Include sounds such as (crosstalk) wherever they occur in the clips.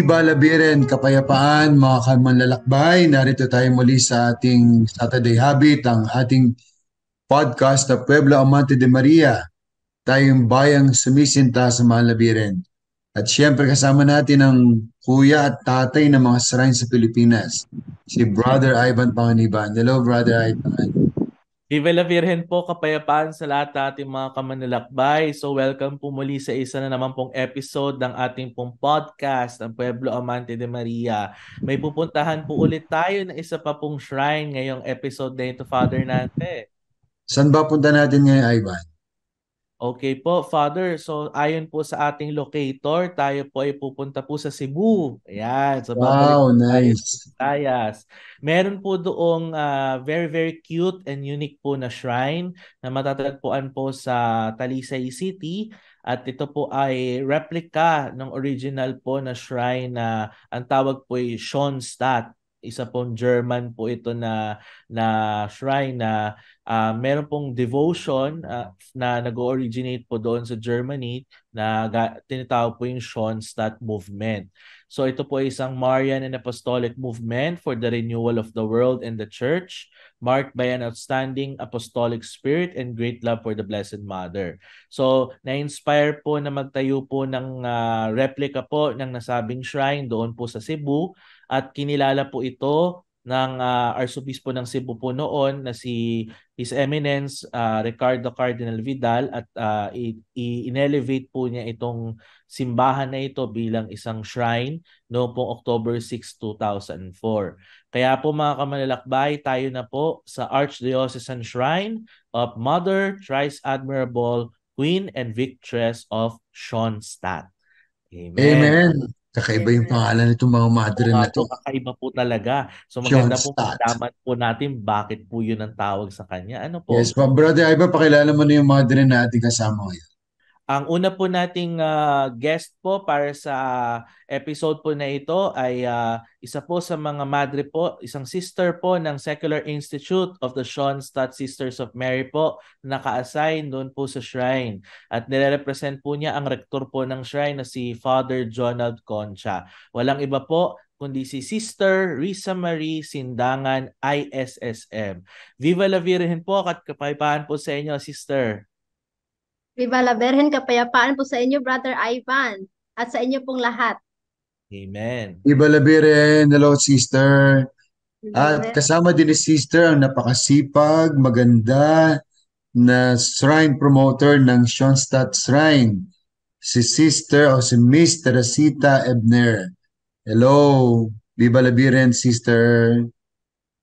Tiba Labiren, Kapayapaan, mga kamanlalakbay. Narito tayo muli sa ating Saturday Habit, ang ating podcast na Pueblo Amante de Maria, tayong bayang sumisinta sa mga labiren. At siyempre kasama natin ang kuya at tatay ng mga shrine sa Pilipinas, si Brother Ivan Panganiban. Hello, Brother Ivan. Ivelapirhen po kapayapaan sa lahat ating mga kamanlalakbay. So welcome po muli sa isa na naman pong episode ng ating pong podcast, ang Pueblo Amante de Maria. May pupuntahan po ulit tayo ng isa pa pong shrine ngayong episode na ito, Father Nante. San ba punta natin ngayon, Ivan? Okay po, Father. So, ayon po sa ating locator, tayo po ay pupunta po sa Cebu. Ayan. So, wow, nice. Tayas. Meron po doong uh, very, very cute and unique po na shrine na matatagpuan po sa Talisay City. At ito po ay replica ng original po na shrine na ang tawag po ay Schoenstatt isa pong German po ito na na shrine na Uh, meron pong devotion uh, na nag-originate po doon sa Germany na ga- tinatawag po yung Schoenstatt Movement. So ito po isang Marian and Apostolic movement for the renewal of the world and the church, marked by an outstanding apostolic spirit and great love for the Blessed Mother. So na-inspire po na magtayo po ng uh, replica po ng nasabing shrine doon po sa Cebu at kinilala po ito ng uh, Arsobispo ng Cebu po noon na si His Eminence uh, Ricardo Cardinal Vidal at uh, ah, i-elevate po niya itong simbahan na ito bilang isang shrine no po October 6, 2004. Kaya po mga kamalalakbay, tayo na po sa Archdiocesan Shrine of Mother Thrice Admirable Queen and Victress of Schoenstatt. Amen. Amen. Kakaiba yung pangalan nitong mga madre na to. Kakaiba po talaga. So maganda John po magdaman po natin bakit po yun ang tawag sa kanya. Ano po? Yes, pa, Brother Iba, pakilala mo na yung madre natin kasama ngayon. Ang una po nating uh, guest po para sa episode po na ito ay uh, isa po sa mga madre po, isang sister po ng Secular Institute of the Sean Stott Sisters of Mary po, naka-assign doon po sa shrine. At nirepresent po niya ang rector po ng shrine na si Father Jonald Concha. Walang iba po kundi si Sister Risa Marie Sindangan ISSM. Viva la Virgen po, at kapaypahan po sa inyo, Sister. Viva la Virgen, kapayapaan po sa inyo, Brother Ivan, at sa inyo pong lahat. Amen. Viva la Virgen, hello sister. at kasama din ni sister ang napakasipag, maganda na shrine promoter ng Schoenstatt Shrine, si sister o si Miss Teresita Ebner. Hello, Viva la Virgen, sister.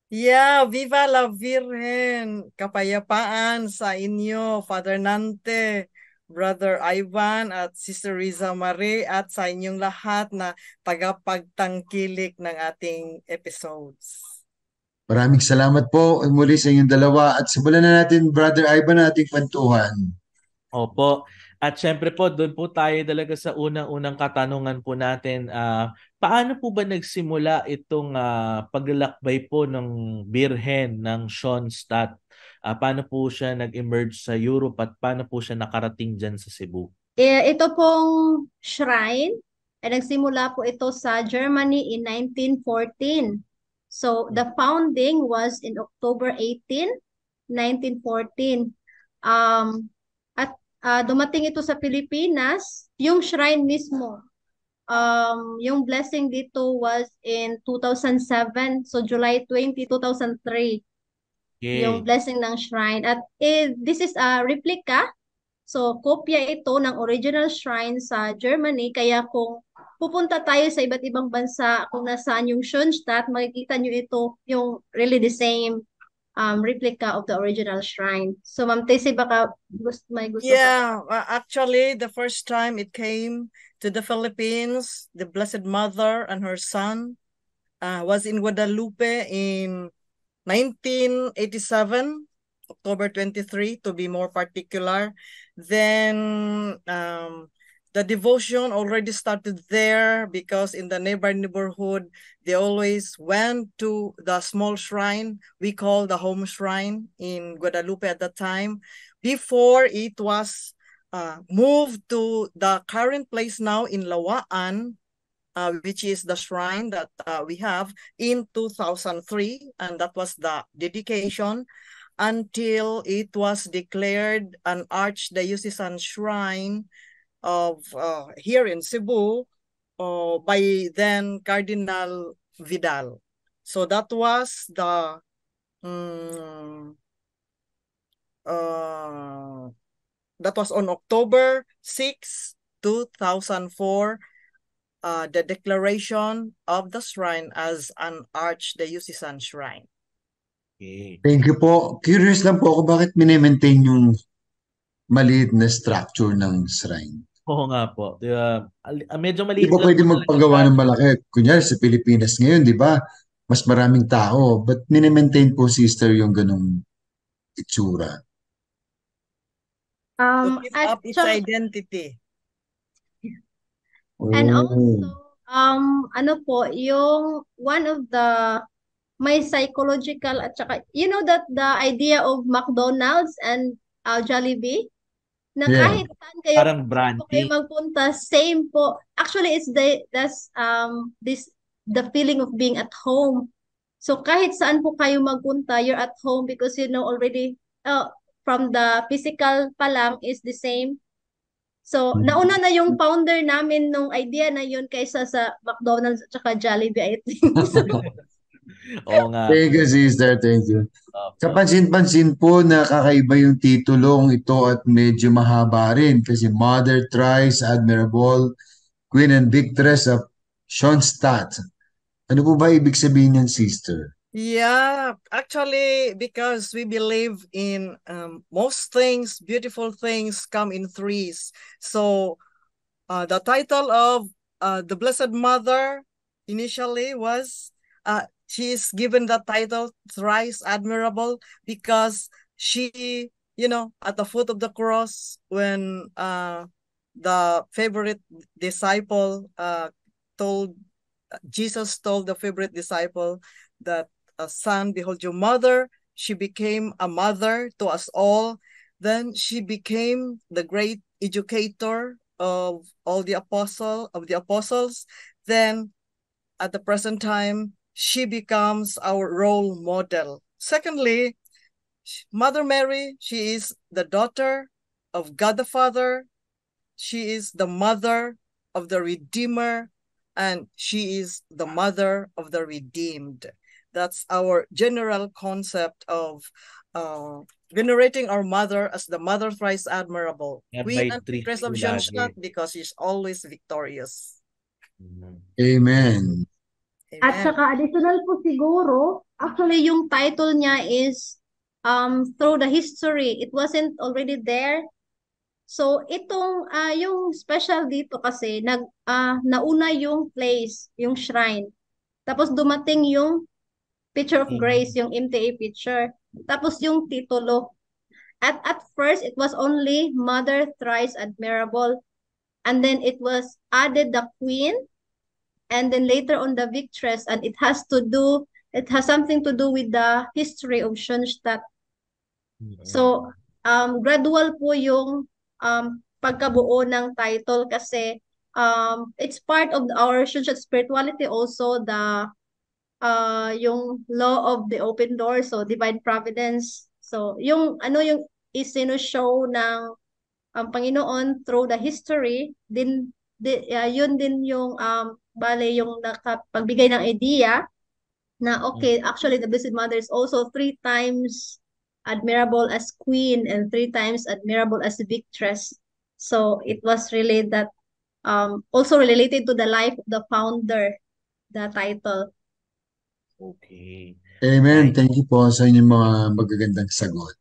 Yeah, viva la Virgen. Kapayapaan sa inyo, Father Nante, Brother Ivan at Sister Riza Marie at sa inyong lahat na tagapagtangkilik ng ating episodes. Maraming salamat po muli sa inyong dalawa at simulan na natin Brother Ivan ating pantuhan. Opo. At syempre po, doon po tayo talaga sa unang-unang katanungan po natin. Uh, paano po ba nagsimula itong uh, paglalakbay po ng Birhen ng Schoenstatt? Uh, paano po siya nag-emerge sa Europe at paano po siya nakarating dyan sa Cebu? Eh, ito pong shrine ay eh, nagsimula po ito sa Germany in 1914. So the founding was in October 18, 1914. Um, uh, dumating ito sa Pilipinas, yung shrine mismo. Um, yung blessing dito was in 2007, so July 20, 2003. Okay. Yung blessing ng shrine. At eh, this is a replica. So, kopya ito ng original shrine sa Germany. Kaya kung pupunta tayo sa iba't ibang bansa, kung nasaan yung Schoenstatt, makikita nyo ito, yung really the same um, replica of the original shrine. So Ma'am Tese, baka gusto, may gusto Yeah, pa. actually the first time it came to the Philippines, the Blessed Mother and her son uh, was in Guadalupe in 1987, October 23 to be more particular. Then um, the devotion already started there because in the nearby neighborhood they always went to the small shrine we call the home shrine in guadalupe at that time before it was uh, moved to the current place now in lawaan uh, which is the shrine that uh, we have in 2003 and that was the dedication until it was declared an archdiocesan shrine of uh, here in Cebu uh, by then Cardinal Vidal. So that was the um, uh, that was on October 6, 2004, uh, the declaration of the shrine as an archdiocesan shrine. Okay. Thank you po. Curious lang po ako bakit minemaintain yung maliit na structure ng shrine. Oo nga po. Di ba? Ah, medyo maliit. Di ba pwede magpagawa ng malaki? Kunyari sa Pilipinas ngayon, di ba? Mas maraming tao. But minimaintain po sister yung ganong itsura. Um, to up its identity. And oh. also, um, ano po, yung one of the may psychological at saka, you know that the idea of McDonald's and uh, Jollibee, na kahit saan kayo parang brand kayo magpunta same po actually it's the that's um this the feeling of being at home so kahit saan po kayo magpunta you're at home because you know already uh, from the physical pa lang is the same so mm-hmm. nauna na yung founder namin nung idea na yun kaysa sa McDonald's at saka Jollibee I think (laughs) Oo nga. Thank you, sister. thank you. Kapansin-pansin po na kakaiba yung titulong ito at medyo mahaba rin kasi Mother Tries, Admirable, Queen and Victress of Schoenstatt. Ano po ba ibig sabihin niyan, sister? Yeah, actually, because we believe in um, most things, beautiful things come in threes. So uh, the title of uh, the Blessed Mother initially was uh, she is given the title thrice admirable because she you know at the foot of the cross when uh the favorite disciple uh told jesus told the favorite disciple that a uh, son behold your mother she became a mother to us all then she became the great educator of all the apostle of the apostles then at the present time she becomes our role model. Secondly, Mother Mary, she is the daughter of God the Father. She is the mother of the Redeemer, and she is the mother of the redeemed. That's our general concept of uh, venerating our mother as the mother thrice admirable. Yeah, we not because she's always victorious. Amen. Amen. At saka additional po siguro, actually yung title niya is um, Through the History. It wasn't already there. So itong uh, yung special dito kasi nag uh, nauna yung place, yung shrine. Tapos dumating yung picture of grace, yung MTA picture. Tapos yung titulo. At at first it was only Mother thrice admirable and then it was added the queen and then later on the victress and it has to do it has something to do with the history of Schoenstatt. Yeah. Hmm. So um, gradual po yung um, pagkabuo ng title kasi um, it's part of our Schoenstatt spirituality also the uh, yung law of the open door so divine providence. So yung ano yung isino-show ng um, Panginoon through the history din, din uh, yun din yung um, bale yung nakapagbigay ng idea na okay, mm. actually the Blessed Mother is also three times admirable as queen and three times admirable as victress. So it was really that um, also related to the life of the founder, the title. Okay. Amen. Thank you po sa inyong mga magagandang sagot.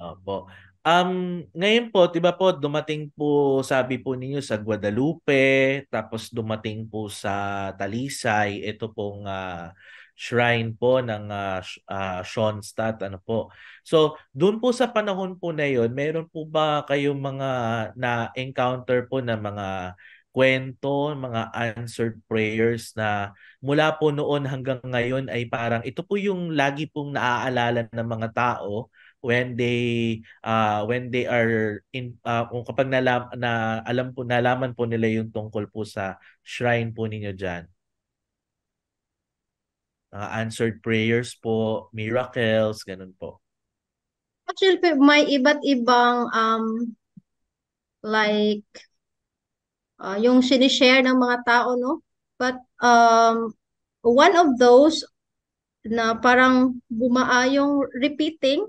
Opo. Um, ngayon po, 'di ba po, dumating po sabi po ninyo sa Guadalupe, tapos dumating po sa Talisay, ito pong uh, shrine po ng uh, uh, Schoenstatt ano po. So, doon po sa panahon po na 'yon, meron po ba kayong mga na-encounter po na mga kwento, mga answered prayers na mula po noon hanggang ngayon ay parang ito po yung lagi pong naaalala ng mga tao when they uh, when they are in uh, kung kapag nalam, na alam po nalaman po nila yung tungkol po sa shrine po ninyo diyan uh, answered prayers po miracles ganun po actually may iba't ibang um like uh, yung sinishare ng mga tao no but um one of those na parang bumaa yung repeating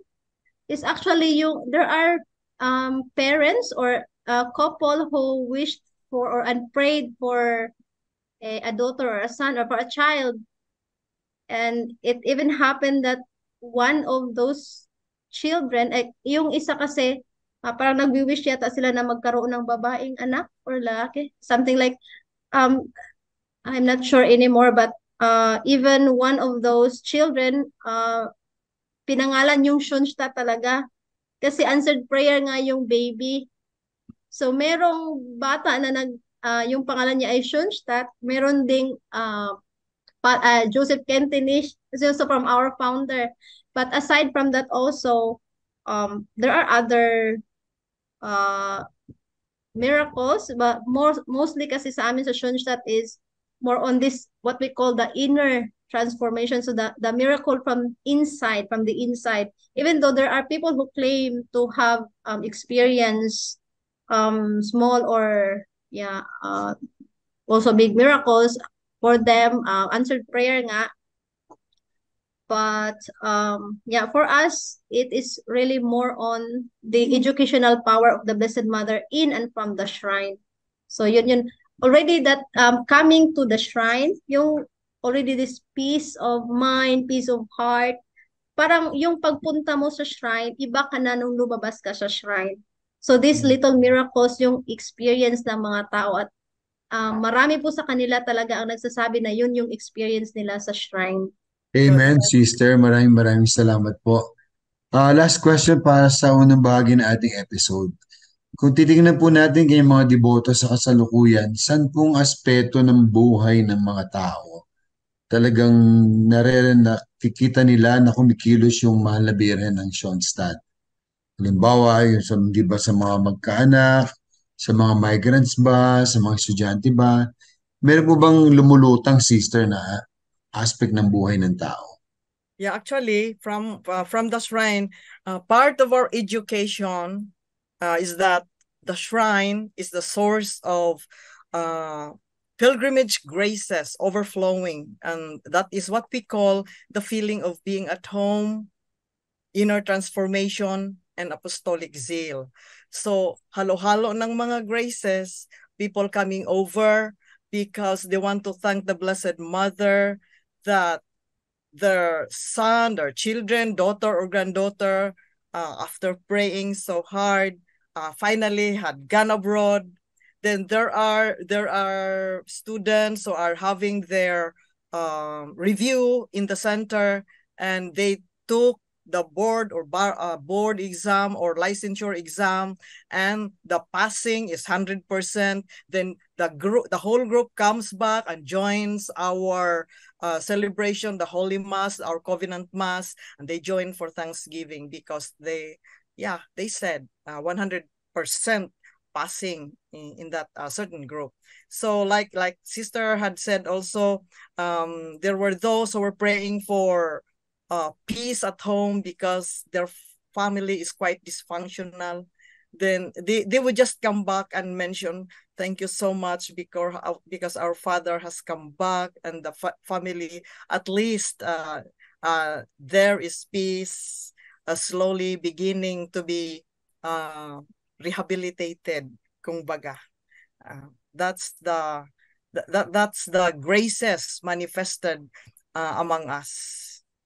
is actually you there are um, parents or a couple who wished for or and prayed for a, a daughter or a son or for a child and it even happened that one of those children eh, yung isa kasi uh, parang nagwi-wish yata sila na magkaroon ng babaeng anak or lalaki something like um I'm not sure anymore but uh even one of those children uh pinangalan yung Shunsta talaga. Kasi answered prayer nga yung baby. So merong bata na nag uh, yung pangalan niya ay Schoenstatt, meron ding uh, pa, uh, Joseph Kentinish, is also from our founder. But aside from that also, um, there are other uh, miracles, but more, mostly kasi sa amin sa Schoenstatt is more on this what we call the inner transformation so the, the miracle from inside from the inside even though there are people who claim to have um, experienced um, small or yeah uh, also big miracles for them uh, answered prayer nga but um, yeah for us it is really more on the educational power of the blessed mother in and from the shrine so yun yun already that um, coming to the shrine, yung already this peace of mind, peace of heart, parang yung pagpunta mo sa shrine, iba ka na nung lumabas ka sa shrine. So these mm. little miracles yung experience ng mga tao at um, marami po sa kanila talaga ang nagsasabi na yun yung experience nila sa shrine. Amen, so, sister. Maraming maraming salamat po. Uh, last question para sa unang bahagi ng ating episode. Kung titingnan po natin kay mga deboto sa kasalukuyan, saan pong aspeto ng buhay ng mga tao talagang nakikita nila na kumikilos yung mahal na birhen ng Schoenstatt. Halimbawa, yung sa, di ba, sa mga magkaanak, sa mga migrants ba, sa mga estudyante ba, meron po bang lumulutang sister na aspect ng buhay ng tao? Yeah, actually, from uh, from the shrine, uh, part of our education uh, is that the shrine is the source of uh, pilgrimage graces overflowing. And that is what we call the feeling of being at home, inner transformation, and apostolic zeal. So, halo-halo ng mga graces, people coming over because they want to thank the Blessed Mother that their son, their children, daughter or granddaughter, uh, after praying so hard, uh, finally had gone abroad. Then there are there are students who are having their um, review in the center, and they took the board or bar, uh, board exam or licensure exam, and the passing is hundred percent. Then the group, the whole group comes back and joins our uh, celebration, the Holy Mass, our Covenant Mass, and they join for Thanksgiving because they yeah, they said uh, 100% passing in, in that uh, certain group. So like like sister had said also, um, there were those who were praying for uh, peace at home because their family is quite dysfunctional. Then they, they would just come back and mention, thank you so much because, because our father has come back and the fa family, at least uh, uh, there is peace uh, slowly beginning to be uh, rehabilitated, kung baga. Uh, that's the that that's the graces manifested uh, among us.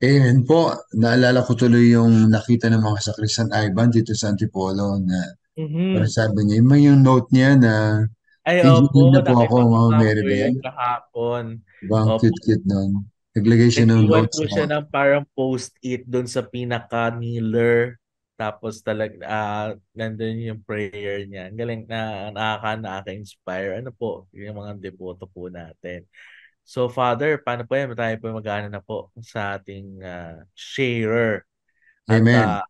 Amen po. Naalala ko tuloy yung nakita ng mga sakrisan Ivan dito sa Antipolo na mm-hmm. sabi niya, may yung note niya na Ay, opo, oh, na po ako, Mama Mary Bell. Kahapon. Diba, cute-cute nun. Naglagay siya ng notes. iwan siya ng parang post-it doon sa pinaka-kneeler. Tapos talaga, uh, nandun yung prayer niya. Ang galing na nakaka nakaka-inspire. Ano po, yung mga deboto po natin. So Father, paano po yan? Tayo po mag na po sa ating uh, sharer. At, Amen. Uh,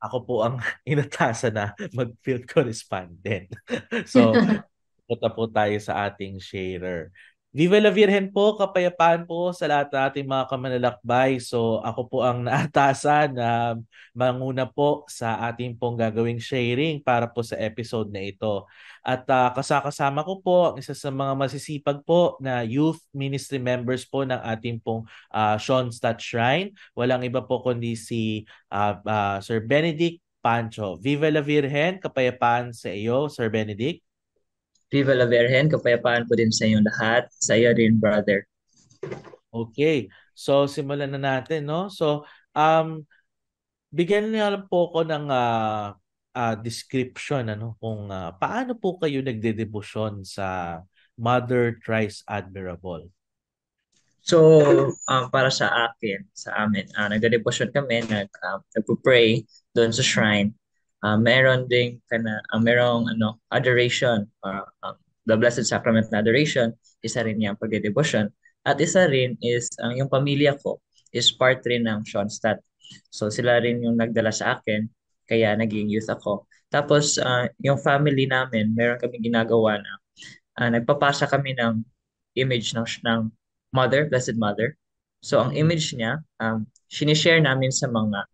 ako po ang (laughs) inatasa na mag-field correspondent. (laughs) so, (laughs) punta po tayo sa ating sharer. Viva la Virgen po, kapayapaan po sa lahat ng ating mga kamanalakbay. So ako po ang (laughs) naatasan na manguna po sa ating pong gagawing sharing para po sa episode na ito. At uh, kasakasama ko po ang isa sa mga masisipag po na youth ministry members po ng ating pong uh, ah, Schoenstatt Shrine. Walang iba po kundi si uh, uh, Sir Benedict Pancho. Viva la Virgen, kapayapaan sa iyo, Sir Benedict. Viva la Virgen, kapayapaan po din sa inyong lahat. Sa iyo rin, brother. Okay. So, simulan na natin, no? So, um, bigyan niyo lang po ako ng uh, uh, description, ano, kung uh, paano po kayo nagdedebosyon sa Mother Thrice Admirable. So, um, para sa akin, sa amin, uh, nagdedebosyon kami, nag, um, nagpo-pray doon sa shrine uh, meron ding kana uh, merong ano adoration or ah, um, the blessed sacrament na adoration isa rin yung pagdedevotion at isa rin is ang um, yung pamilya ko is part rin ng Schoenstatt so sila rin yung nagdala sa akin kaya naging youth ako tapos uh, yung family namin meron kami ginagawa na uh, nagpapasa kami ng image ng ng mother blessed mother so ang image niya um sinishare namin sa mga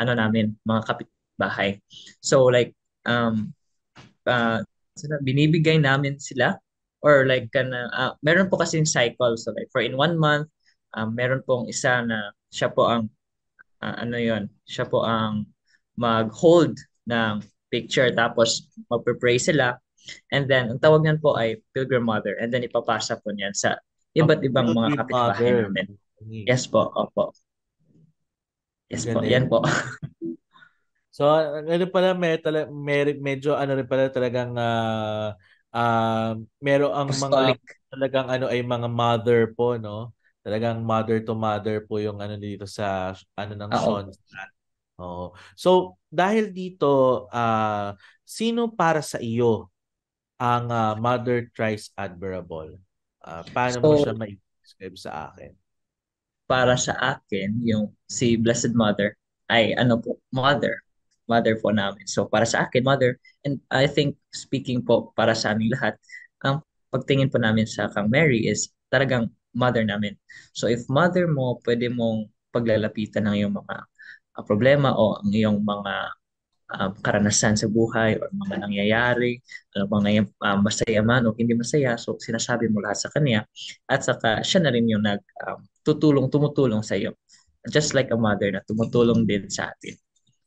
ano namin, mga kapit bahay. So like um uh, binibigay namin sila or like kana uh, meron po kasi yung cycle so like for in one month um, meron pong isa na siya po ang uh, ano yon siya po ang mag-hold ng picture tapos magpe-pray sila and then ang tawag niyan po ay Pilgrim Mother and then ipapasa po niyan sa iba't ibang mga kapitbahay namin. Mm. Yes po, opo. Yes po, yan po. (laughs) So, ano pala, may, tala, may, medyo ano rin pala talagang uh, uh, meron ang Apostolic. mga talagang ano ay mga mother po, no? Talagang mother to mother po yung ano dito sa ano ng ah, oh. son. Oh. So, dahil dito, uh, sino para sa iyo ang uh, mother thrice admirable? Uh, paano so, mo siya ma-describe sa akin? Para sa akin, yung si Blessed Mother ay ano po, mother mother po namin. So para sa akin, mother, and I think speaking po para sa aming lahat, ang pagtingin po namin sa kang Mary is talagang mother namin. So if mother mo, pwede mong paglalapitan ng iyong mga uh, problema o ang iyong mga um, karanasan sa buhay o mga nangyayari, ano mga um, ah, masaya man o hindi masaya. So sinasabi mo lahat sa kanya at saka siya na rin yung nag um, tutulong, tumutulong sa iyo. Just like a mother na tumutulong din sa atin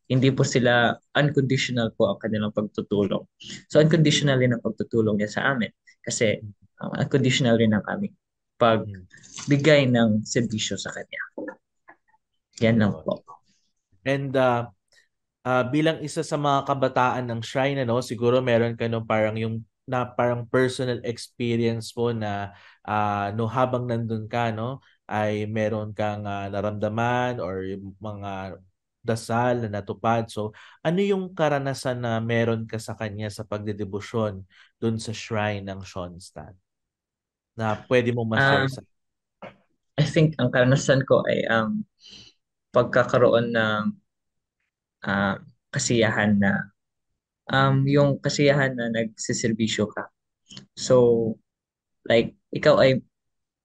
hindi po sila unconditional po ang kanilang pagtutulong. So unconditional rin ang pagtutulong niya sa amin kasi um, unconditional rin ang aming pagbigay ng serbisyo sa kanya. Yan lang po. And uh, uh, bilang isa sa mga kabataan ng Shrine, ano, siguro meron ka no, parang yung na parang personal experience mo na uh, no habang nandun ka no ay meron kang uh, naramdaman or mga dasal na natupad. So, ano yung karanasan na meron ka sa kanya sa pagdedebosyon doon sa shrine ng Schoenstatt? Na pwede mo ma-share um, I think ang karanasan ko ay um, pagkakaroon ng uh, kasiyahan na um, yung kasiyahan na nagsiservisyo ka. So, like, ikaw ay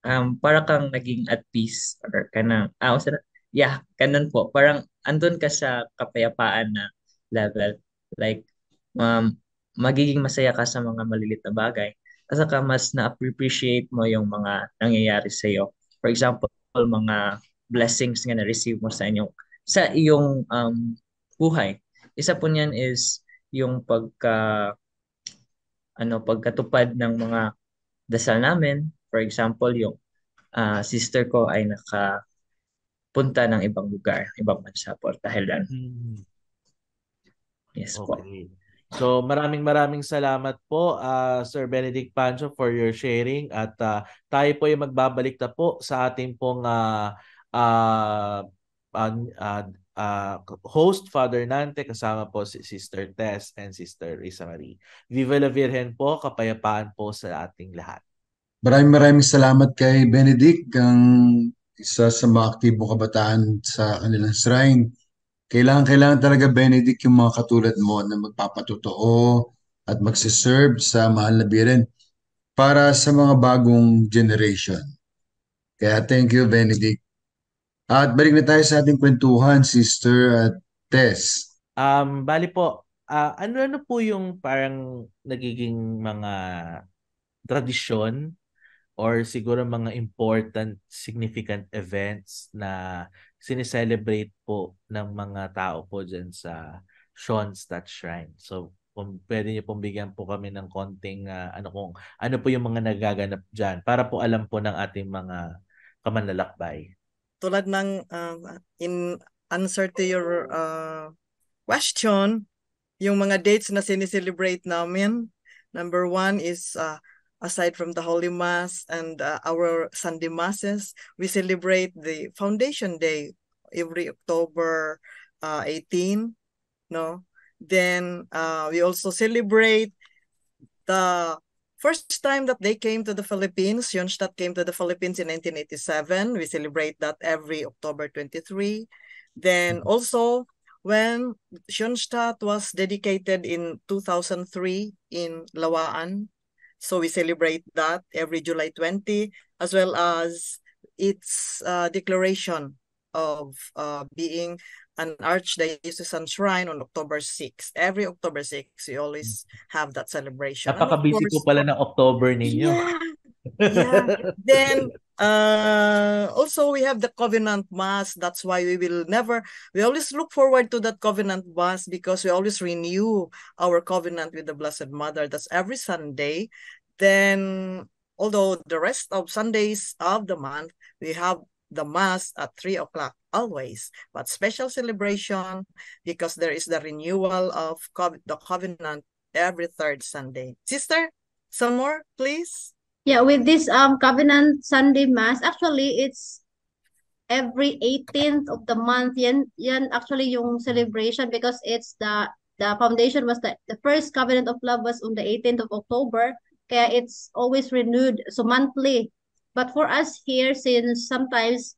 um, para kang naging at peace or ka na, ah, uh, yeah, ganun po. Parang andun ka sa kapayapaan na level. Like, um, magiging masaya ka sa mga malilit na bagay. At saka mas na-appreciate mo yung mga nangyayari sa iyo. For example, mga blessings nga na-receive mo sa inyong sa iyong um, buhay. Isa po niyan is yung pagka ano pagkatupad ng mga dasal namin. For example, yung uh, sister ko ay naka punta ng ibang lugar, ibang bansa mm-hmm. po dahil lang. Yes okay. po. So maraming maraming salamat po uh, Sir Benedict Pancho for your sharing at uh, tayo po ay magbabalik na po sa ating pong uh, uh, uh, uh, uh, host Father Nante kasama po si Sister Tess and Sister Risa Marie. Viva la Virgen po, kapayapaan po sa ating lahat. Maraming maraming salamat kay Benedict. Ang isa sa mga aktibo kabataan sa kanilang shrine. Kailangan, kailangan talaga, Benedict, yung mga katulad mo na magpapatotoo at magsiserve sa mahal na biren para sa mga bagong generation. Kaya thank you, Benedict. At balik na tayo sa ating kwentuhan, Sister at uh, Tess. Um, bali po, uh, ano-ano po yung parang nagiging mga tradisyon or siguro mga important significant events na sineselebrate po ng mga tao po dyan sa Schoenstatt Shrine. So, kung um, pwede niyo pong bigyan po kami ng konting uh, ano kung ano po yung mga nagaganap diyan para po alam po ng ating mga kamanlalakbay. Tulad ng uh, in answer to your uh, question, yung mga dates na sineselebrate namin, number one is uh, aside from the Holy Mass and uh, our Sunday Masses, we celebrate the Foundation Day every October uh, 18. No, then uh, we also celebrate the first time that they came to the Philippines. Yonstadt came to the Philippines in 1987. We celebrate that every October 23. Then mm-hmm. also when Schoenstatt was dedicated in 2003 in Lawaan, so we celebrate that every July 20, as well as its uh, declaration of uh, being an archdiocesan shrine on October 6. Every October 6, we always have that celebration. Napaka-busy po pala ng October ninyo. Yeah. yeah. Then, uh, also, we have the covenant mass. That's why we will never, we always look forward to that covenant mass because we always renew our covenant with the Blessed Mother. That's every Sunday. Then, although the rest of Sundays of the month, we have the mass at three o'clock always but special celebration because there is the renewal of the covenant every third sunday sister some more please yeah, with this um Covenant Sunday Mass, actually it's every 18th of the month. Yan, yan actually yung celebration because it's the the foundation was the, the first covenant of love was on the 18th of October. Kaya it's always renewed, so monthly. But for us here, since sometimes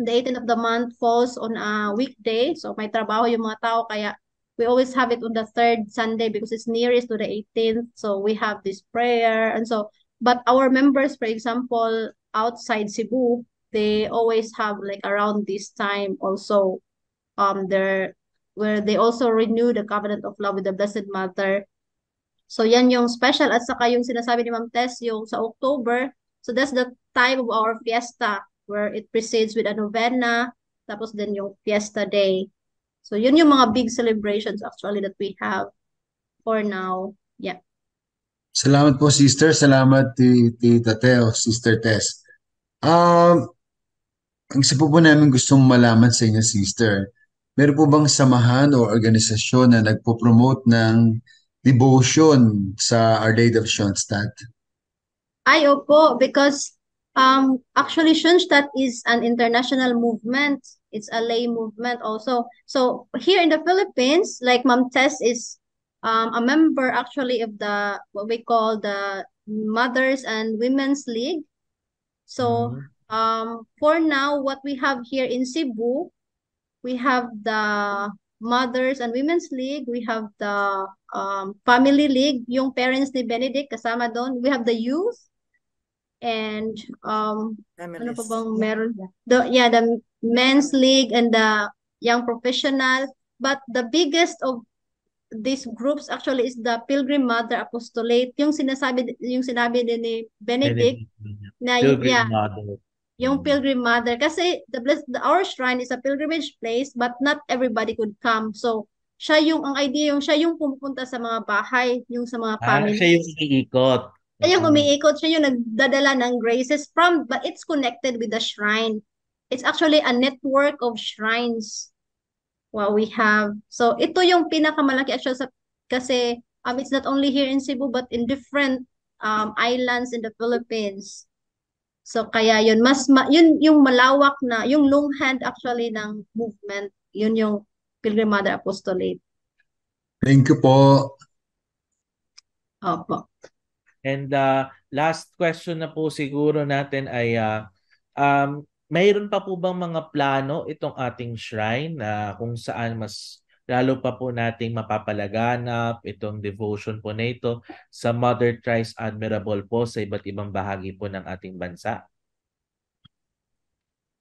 the 18th of the month falls on a weekday, so may trabaho yung mga tao, kaya we always have it on the third Sunday because it's nearest to the 18th. So we have this prayer. And so But our members, for example, outside Cebu, they always have like around this time also um their where they also renew the covenant of love with the Blessed Mother. So yan yung special at saka yung sinasabi ni Ma'am Tess yung sa October. So that's the time of our fiesta where it precedes with a novena tapos then yung fiesta day. So yun yung mga big celebrations actually that we have for now. Yeah. Salamat po, sister. Salamat, Tita Teo, Sister Tess. Um, ang isa po po namin gustong malaman sa inyo, sister, meron po bang samahan o organisasyon na nagpo-promote ng devotion sa Our Lady of Schoenstatt? Ay, opo, because um, actually Schoenstatt is an international movement. It's a lay movement also. So here in the Philippines, like Ma'am Tess is um, a member actually of the what we call the mothers and women's league so mm-hmm. um, for now what we have here in cebu we have the mothers and women's league we have the um, family league yung parents ni benedict kasama doon we have the youth and um ano pa bang meron the yeah the men's league and the young professional but the biggest of these groups actually is the Pilgrim Mother Apostolate. Yung sinasabi yung sinabi din ni Benedict, Benedict. na Pilgrim yeah, Mother. Yung mm. Pilgrim Mother kasi the, the our shrine is a pilgrimage place but not everybody could come. So siya yung ang idea yung siya yung pumupunta sa mga bahay, yung sa mga ah, family. Ah, siya yung umiikot. Siya yung mm. umiikot, siya yung nagdadala ng graces from but it's connected with the shrine. It's actually a network of shrines what we have. So ito yung pinakamalaki actually sa, kasi um, it's not only here in Cebu but in different um, islands in the Philippines. So kaya yun mas ma, yun yung malawak na yung long hand actually ng movement yun yung Pilgrim Mother Apostolate. Thank you po. Opo. And uh, last question na po siguro natin ay uh, um, mayroon pa po bang mga plano itong ating shrine na uh, kung saan mas lalo pa po nating mapapalaganap itong devotion po na ito sa Mother Thrice Admirable po sa iba't ibang bahagi po ng ating bansa?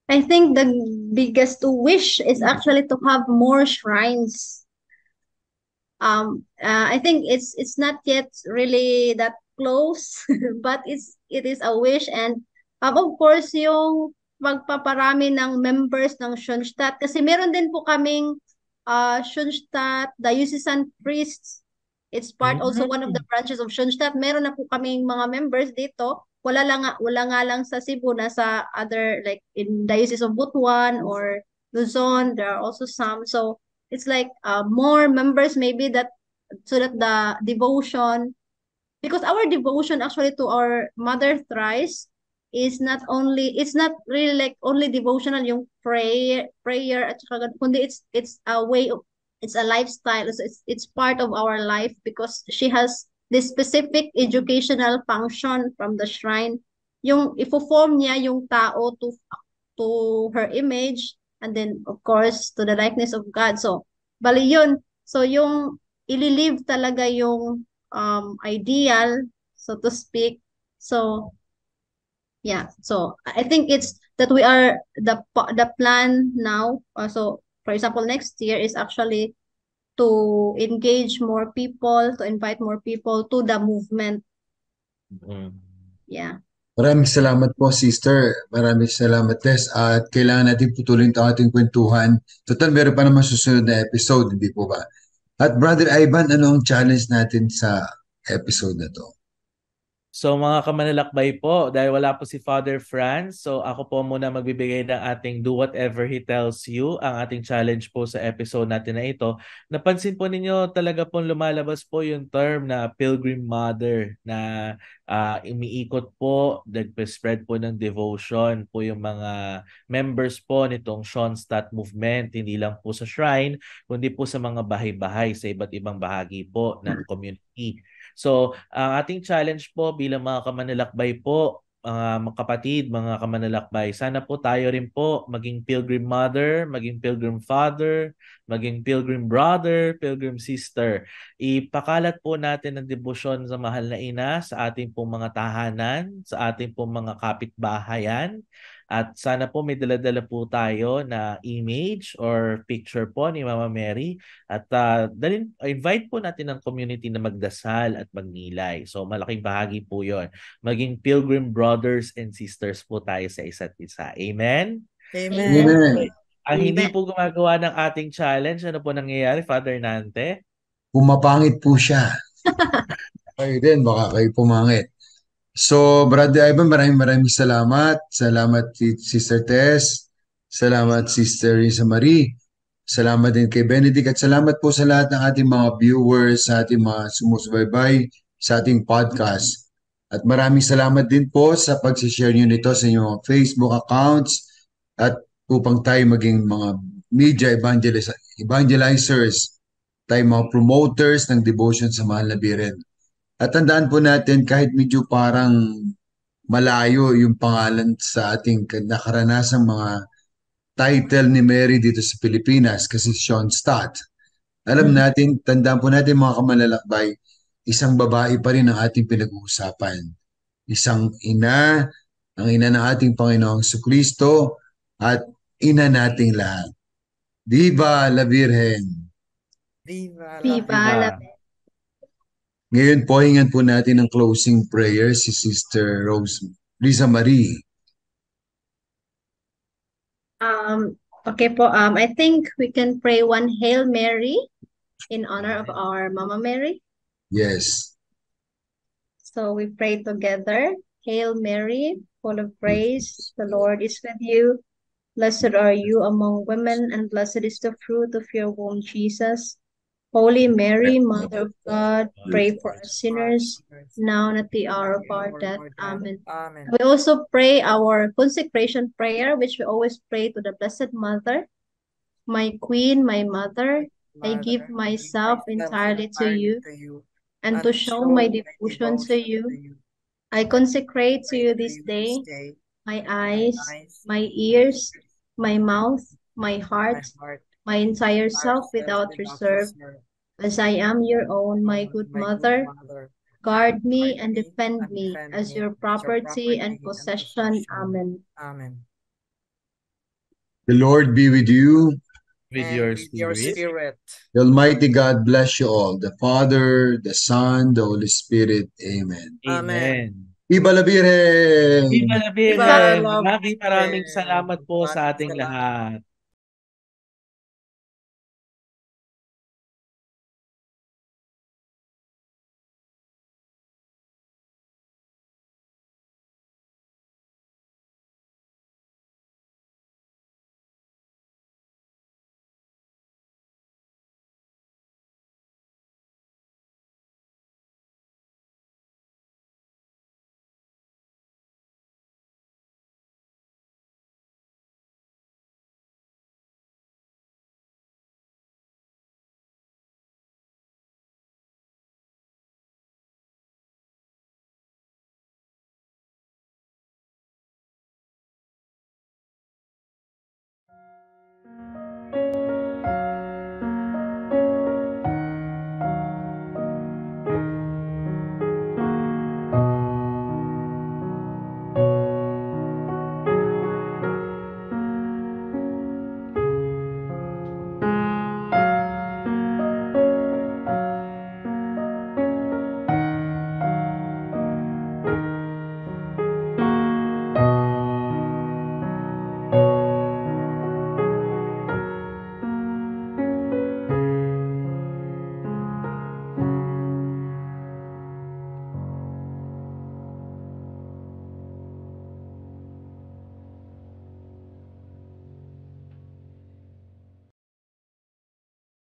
I think the biggest wish is actually to have more shrines. Um, uh, I think it's it's not yet really that close, (laughs) but it's it is a wish and um, of course yung magpaparami ng members ng Schoenstatt kasi meron din po kaming uh, Schoenstatt Diocesan Priests. It's part mm-hmm. also one of the branches of Schoenstatt. Meron na po kaming mga members dito. Wala lang wala nga lang sa Cebu na sa other like in Diocese of Butuan or Luzon there are also some. So it's like uh, more members maybe that so that the devotion because our devotion actually to our mother thrice is not only it's not really like only devotional yung prayer prayer at saka kundi it's it's a way of it's a lifestyle so it's it's part of our life because she has this specific educational function from the shrine yung ifo-form niya yung tao to to her image and then of course to the likeness of God so bali yun so yung ililive talaga yung um ideal so to speak so yeah so i think it's that we are the the plan now uh, so for example next year is actually to engage more people to invite more people to the movement mm. yeah Maraming salamat po, sister. Maraming salamat, Tess. At kailangan natin putuloin ito ating kwentuhan. Total, meron pa naman susunod na episode, hindi po ba? At Brother Ivan, ano ang challenge natin sa episode na to? So mga kamanalakbay po, dahil wala po si Father Franz, so ako po muna magbibigay ng ating do whatever he tells you, ang ating challenge po sa episode natin na ito. Napansin po ninyo talaga po lumalabas po yung term na pilgrim mother na uh, umiikot po, nag-spread po ng devotion po yung mga members po nitong Schoenstatt movement, hindi lang po sa shrine, kundi po sa mga bahay-bahay sa iba't ibang bahagi po ng hmm. community. So, ang ating challenge po bilang mga kamanalakbay po, mga uh, kapatid, mga kamanalakbay, sana po tayo rin po maging pilgrim mother, maging pilgrim father, maging pilgrim brother, pilgrim sister. Ipakalat po natin ang debosyon sa mahal na ina sa ating pong mga tahanan, sa ating pong mga kapitbahayan, at sana po may daladala po tayo na image or picture po ni Mama Mary. At uh, ah, dalin, invite po natin ang community na magdasal at magnilay. So malaking bahagi po yon Maging pilgrim brothers and sisters po tayo sa isa't isa. Amen? Amen. Amen. Ang hindi po gumagawa ng ating challenge, ano po nangyayari, Father Nante? Pumapangit po siya. (laughs) kayo din, baka kayo pumangit. So, Brother Ivan, maraming maraming salamat. Salamat Sister Tess. Salamat Sister Risa Marie. Salamat din kay Benedict at salamat po sa lahat ng ating mga viewers, sa ating mga sumusubaybay sa ating podcast. At maraming salamat din po sa pag-share nyo nito sa inyong Facebook accounts at upang tayo maging mga media evangeliz- evangelizers, tayo mga promoters ng devotion sa mahal na biren. At tandaan po natin kahit medyo parang malayo yung pangalan sa ating nakaranasang mga title ni Mary dito sa Pilipinas kasi Sean Stott. Alam hmm. natin, tandaan po natin mga kamalalakbay, isang babae pa rin ang ating pinag-uusapan. Isang ina, ang ina ng ating Panginoong Kristo at ina nating lahat. Viva la Virgen! Viva la, Viva la Virgen! Ngayon po, po natin ang closing prayer si Sister Rose Lisa Marie. Um, okay po, um, I think we can pray one Hail Mary in honor of our Mama Mary. Yes. So we pray together. Hail Mary, full of grace, the Lord is with you. Blessed are you among women, and blessed is the fruit of your womb, Jesus. Holy Mary, Mother of God, pray for us sinners, now and at the hour of our death. Amen. Amen. We also pray our consecration prayer, which we always pray to the Blessed Mother, my Queen, my Mother. I give myself entirely to you, and to show my devotion to you. I consecrate to you this day my eyes, my ears, my mouth, my heart, my entire self without reserve, as I am your own, my good mother. Guard me and defend me as your property and possession. Amen. Amen. The Lord be with you. With your, your spirit. The Almighty God bless you all. The Father, the Son, the Holy Spirit. Amen. Amen. Viva la Virgen! Viva la Virgen! Maraming salamat po sa ating lahat.